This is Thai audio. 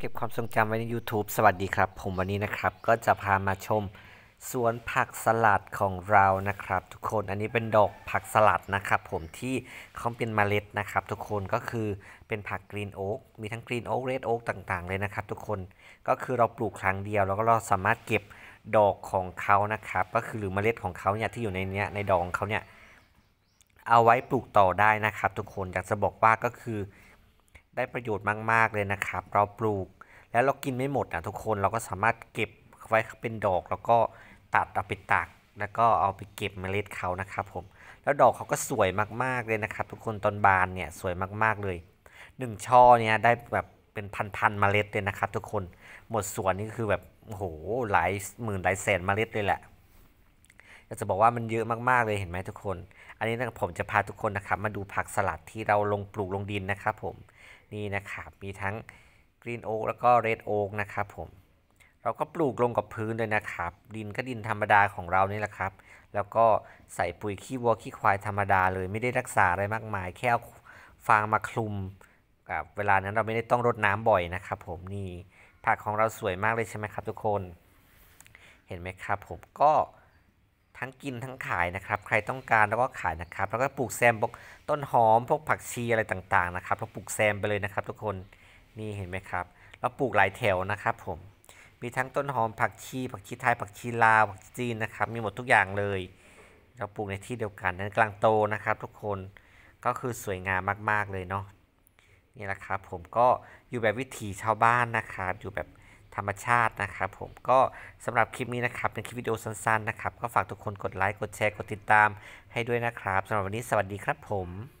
เก็บความทรงจำไว้ใน YouTube สวัสดีครับ ผมวันนี้นะครับ ก็จะพามาชมสวนผักสลัดของเรานะครับ ทุกคน อันนี้เป็นดอกผักสลัดนะครับ ผมที่เขาเป็นเมล็ดนะครับ ทุกคน ก็คือเป็นผักกรีนโอ๊กมีทั้งกรีนโอ๊กเรดโอ๊กต่างๆเลยนะครับ ทุกคน ก็คือเราปลูกครั้งเดียว แล้วก็เราสามารถเก็บดอกของเขานะครับ ก็คือหรือเมล็ดของเขาเนี่ยที่อยู่ในเนี้ย ในดอกของเขาเนี่ย เอาไว้ปลูกต่อได้นะครับ ทุกคน อยากจะบอกว่าก็คือได้ประโยชน์มากๆเลยนะครับ เราปลูกแล้วเรากินไม่หมดนะทุกคน เราก็สามารถเก็บไว้เป็นดอกแล้วก็ตัดเอาไปตากแล้วก็เอาไปเก็บเมล็ดเขานะครับผม แล้วดอกเขาก็สวยมากๆเลยนะครับ ทุกคนตอนบานเนี่ยสวยมากๆเลย1ช่อเนี่ยได้แบบเป็นพันๆเมล็ดเลยนะครับทุกคน หมดสวนนี่คือแบบโอ้โหหลายหมื่นหลายแสนเมล็ดเลยแหละอยาจะบอกว่ามันเยอะมากๆเลยเห็นไหมทุกคน อันนี้นะผมจะพาทุกคนนะครับมาดูผักสลัดที่เราลงปลูกลงดินนะครับผมนี่นะครับ มีทั้งกรีนโอ๊กแล้วก็เรดโอ๊กนะครับผม เราก็ปลูกลงกับพื้นเลยนะครับ ดินก็ดินธรรมดาของเรานี่แหละครับ แล้วก็ใส่ปุ๋ยขี้วัวขี้ควายธรรมดาเลย ไม่ได้รักษาอะไรมากมาย แค่ฟางมาคลุม เวลานั้นเราไม่ได้ต้องรดน้ำบ่อยนะครับ ผม นี่ผักของเราสวยมากเลยใช่ไหมครับทุกคน เห็นไหมครับผมก็ทั้งกินทั้งขายนะครับใครต้องการแล้วก็ขายนะครับ แล้วก็ปลูกแซมพวกต้นหอมพวกผักชีอะไรต่างๆนะครับเราปลูกแซมไปเลยนะครับทุกคนนี่เห็นไหมครับ เราปลูกหลายแถวนะครับ ผมมีทั้งต้นหอม ผักชีผักชีไทยผักชีลาวผักชีจีนนะครับมีหมดทุกอย่างเลยเราปลูกในที่เดียวกันนั้นกลางโตนะครับ ทุกคนก็คือสวยงามมากๆเลยเนาะนี่แหละครับผมก็อยู่แบบวิถีชาวบ้านนะครับอยู่แบบธรรมชาตินะครับผมก็สำหรับคลิปนี้นะครับ เป็นคลิปวิดีโอสั้นๆ นะครับ ก็ฝากทุกคนกดไลค์ กดแชร์ กดติดตามให้ด้วยนะครับสำหรับวันนี้สวัสดีครับผม